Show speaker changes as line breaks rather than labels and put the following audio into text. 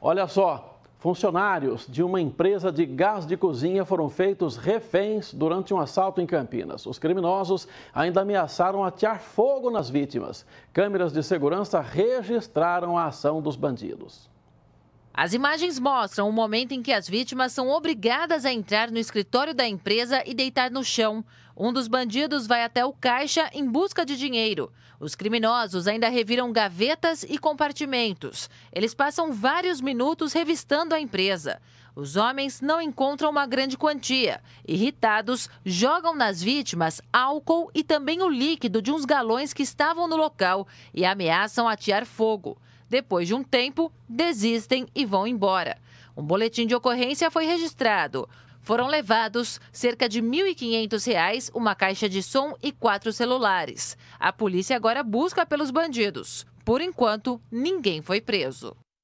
Olha só, funcionários de uma empresa de gás de cozinha foram feitos reféns durante um assalto em Campinas. Os criminosos ainda ameaçaram atear fogo nas vítimas. Câmeras de segurança registraram a ação dos bandidos.
As imagens mostram o momento em que as vítimas são obrigadas a entrar no escritório da empresa e deitar no chão. Um dos bandidos vai até o caixa em busca de dinheiro. Os criminosos ainda reviram gavetas e compartimentos. Eles passam vários minutos revistando a empresa. Os homens não encontram uma grande quantia. Irritados, jogam nas vítimas álcool e também o líquido de uns galões que estavam no local e ameaçam atear fogo. Depois de um tempo, desistem e vão embora. Um boletim de ocorrência foi registrado. Foram levados cerca de R$ 1.500, uma caixa de som e quatro celulares. A polícia agora busca pelos bandidos. Por enquanto, ninguém foi preso.